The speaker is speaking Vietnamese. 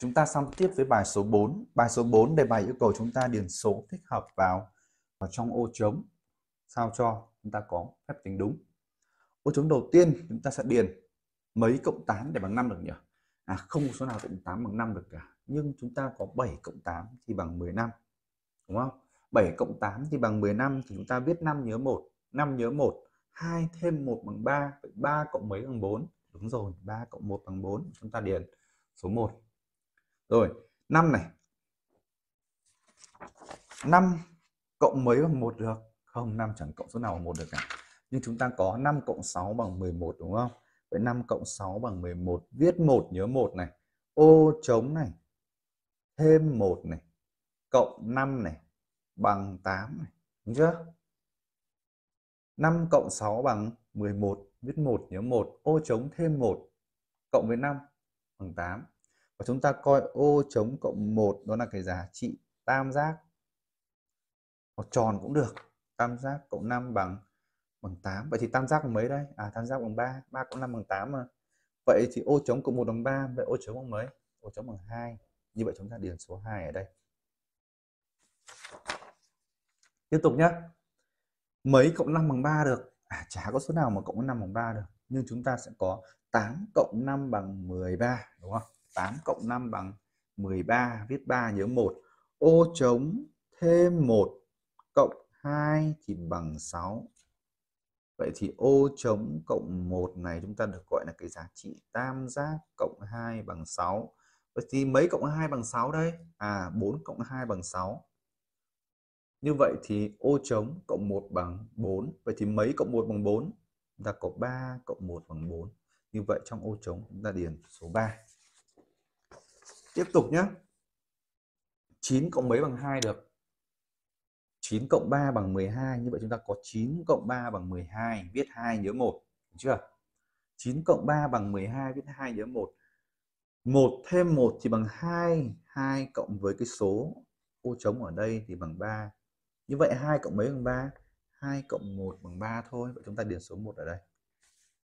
Chúng ta sang tiếp với bài số 4. Bài số 4 đề bài yêu cầu chúng ta điền số thích hợp vào, vào trong ô trống sao cho chúng ta có phép tính đúng. Ô trống đầu tiên chúng ta sẽ điền mấy cộng 8 để bằng 5 được nhỉ? À không có số nào cộng 8 bằng 5 được cả. Nhưng chúng ta có 7 cộng 8 thì bằng 15. Đúng không? 7 cộng 8 thì bằng 15 thì chúng ta viết 5 nhớ 1, 5 nhớ 1, 2 thêm 1 bằng 3, vậy 3 cộng mấy bằng 4. Đúng rồi, 3 cộng 1 bằng 4, chúng ta điền số 1 rồi 5 này 5 cộng mấy bằng 1 được không 5 chẳng cộng số nào bằng 1 được cả nhưng chúng ta có 5 cộng 6 bằng 11 đúng không vậy 5 cộng 6 bằng 11 viết 1 nhớ 1 này ô trống này thêm 1 này cộng 5 này bằng 8 này đúng chưa 5 cộng 6 bằng 11 viết 1 nhớ 1 ô trống thêm 1 cộng với 5 bằng 8 và chúng ta coi ô chống cộng 1 đó là cái giá trị tam giác hoặc tròn cũng được tam giác cộng 5 bằng bằng 8 vậy thì tam giác bằng mấy đây à tam giác bằng 3 3 cộng 5 bằng 8 mà vậy thì ô chống cộng 1 bằng 3 vậy ô chống bằng mấy ô chống bằng 2 như vậy chúng ta điền số 2 ở đây tiếp tục nhé mấy cộng 5 bằng 3 được à, chả có số nào mà cộng 5 bằng 3 được nhưng chúng ta sẽ có 8 cộng 5 bằng 13 đúng không 8 cộng 5 bằng 13, viết 3 nhớ 1. Ô trống thêm 1 cộng 2 thì bằng 6. Vậy thì ô trống cộng 1 này chúng ta được gọi là cái giá trị tam giác cộng 2 bằng 6. Vậy thì mấy cộng 2 bằng 6 đây? À 4 cộng 2 bằng 6. Như vậy thì ô trống cộng 1 bằng 4. Vậy thì mấy cộng 1 bằng 4? Chúng ta có 3 cộng 1 bằng 4. Như vậy trong ô trống chúng ta điền số 3. Tiếp tục nhé. 9 cộng mấy bằng 2 được? 9 cộng 3 bằng 12. Như vậy chúng ta có 9 cộng 3 bằng 12. Viết 2 nhớ 1. Được chưa? 9 cộng 3 bằng 12. Viết 2 nhớ 1. 1 thêm 1 thì bằng 2. 2 cộng với cái số ô trống ở đây thì bằng 3. Như vậy 2 cộng mấy bằng 3? 2 cộng 1 bằng 3 thôi. Vậy chúng ta điền số 1 ở đây.